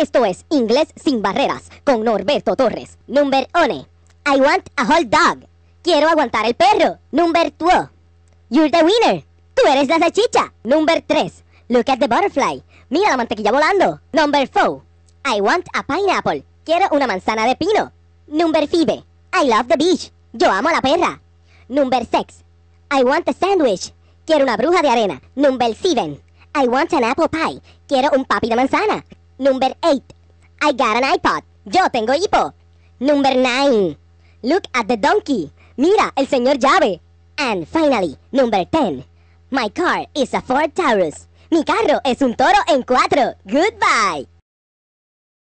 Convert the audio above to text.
Esto es Inglés sin barreras con Norberto Torres. Number one. I want a whole dog. Quiero aguantar el perro. Number two. You're the winner. Tú eres la salchicha. Number tres. Look at the butterfly. Mira la mantequilla volando. Number four. I want a pineapple. Quiero una manzana de pino. Number five. I love the beach. Yo amo la perra. Number six. I want a sandwich. Quiero una bruja de arena. Number seven. I want an apple pie. Quiero un papi de manzana. Number 8. I got an iPod. Yo tengo hipo. Number 9. Look at the donkey. Mira, el señor llave. And finally, number 10. My car is a Ford Taurus. Mi carro es un toro en cuatro. Goodbye.